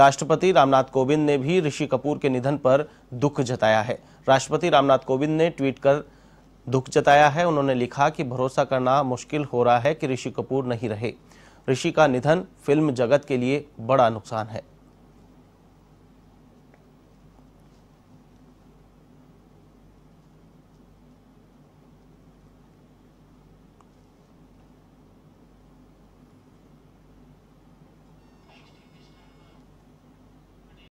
राष्ट्रपति रामनाथ कोविंद ने भी ऋषि कपूर के निधन पर दुख जताया है राष्ट्रपति रामनाथ कोविंद ने ट्वीट कर दुख जताया है उन्होंने लिखा कि भरोसा करना मुश्किल हो रहा है कि ऋषि कपूर नहीं रहे ऋषि का निधन फिल्म जगत के लिए बड़ा नुकसान है